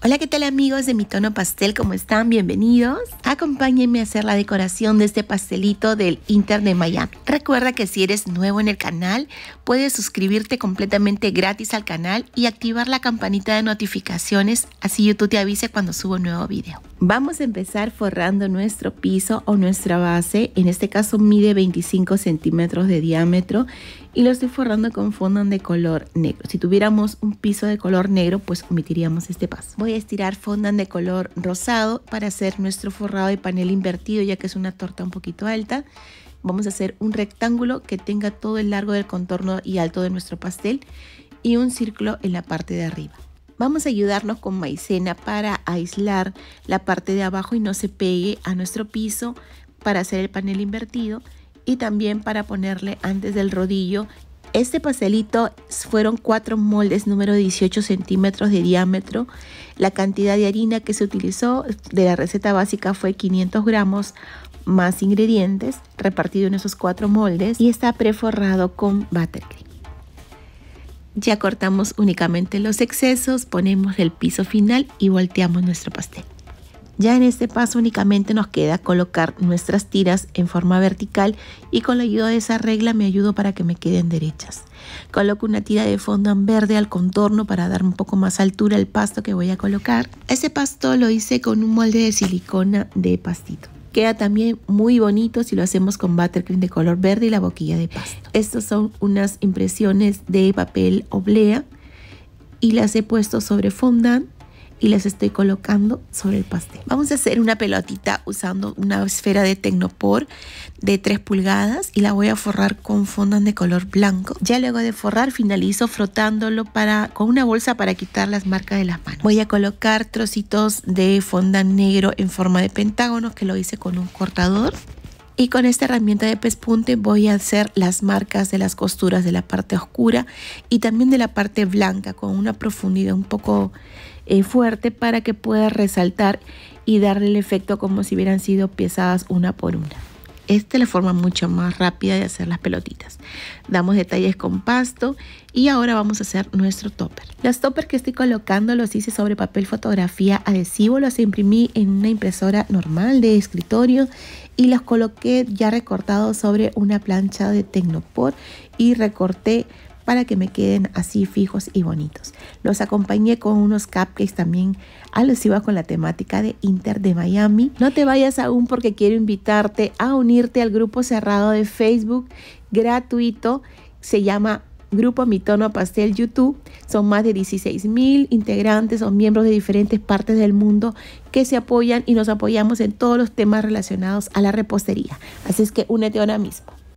Hola, ¿qué tal amigos de mi tono pastel? ¿Cómo están? Bienvenidos. Acompáñenme a hacer la decoración de este pastelito del Inter de Miami. Recuerda que si eres nuevo en el canal, puedes suscribirte completamente gratis al canal y activar la campanita de notificaciones, así YouTube te avise cuando subo un nuevo video. Vamos a empezar forrando nuestro piso o nuestra base. En este caso mide 25 centímetros de diámetro y lo estoy forrando con fondant de color negro. Si tuviéramos un piso de color negro, pues omitiríamos este paso estirar fondant de color rosado para hacer nuestro forrado de panel invertido ya que es una torta un poquito alta. Vamos a hacer un rectángulo que tenga todo el largo del contorno y alto de nuestro pastel y un círculo en la parte de arriba. Vamos a ayudarnos con maicena para aislar la parte de abajo y no se pegue a nuestro piso para hacer el panel invertido y también para ponerle antes del rodillo este pastelito fueron cuatro moldes número 18 centímetros de diámetro. La cantidad de harina que se utilizó de la receta básica fue 500 gramos más ingredientes repartido en esos cuatro moldes y está preforrado con buttercream. Ya cortamos únicamente los excesos, ponemos el piso final y volteamos nuestro pastel. Ya en este paso únicamente nos queda colocar nuestras tiras en forma vertical y con la ayuda de esa regla me ayudo para que me queden derechas. Coloco una tira de fondant verde al contorno para dar un poco más altura al pasto que voy a colocar. Ese pasto lo hice con un molde de silicona de pastito. Queda también muy bonito si lo hacemos con buttercream de color verde y la boquilla de pasto. Estas son unas impresiones de papel oblea y las he puesto sobre fondant y las estoy colocando sobre el pastel. Vamos a hacer una pelotita usando una esfera de tecnopor de 3 pulgadas y la voy a forrar con fondant de color blanco. Ya luego de forrar finalizo frotándolo para, con una bolsa para quitar las marcas de las manos. Voy a colocar trocitos de fondant negro en forma de pentágono que lo hice con un cortador y con esta herramienta de pespunte voy a hacer las marcas de las costuras de la parte oscura y también de la parte blanca con una profundidad un poco eh, fuerte para que pueda resaltar y darle el efecto como si hubieran sido piezadas una por una. Esta es la forma mucho más rápida de hacer las pelotitas. Damos detalles con pasto y ahora vamos a hacer nuestro topper. Los toppers que estoy colocando los hice sobre papel fotografía adhesivo, los imprimí en una impresora normal de escritorio y los coloqué ya recortados sobre una plancha de Tecnopor y recorté para que me queden así fijos y bonitos. Los acompañé con unos cupcakes también alusivos con la temática de Inter de Miami. No te vayas aún porque quiero invitarte a unirte al grupo cerrado de Facebook gratuito. Se llama Grupo Mi Tono Pastel YouTube. Son más de 16 mil integrantes o miembros de diferentes partes del mundo que se apoyan y nos apoyamos en todos los temas relacionados a la repostería. Así es que únete ahora mismo.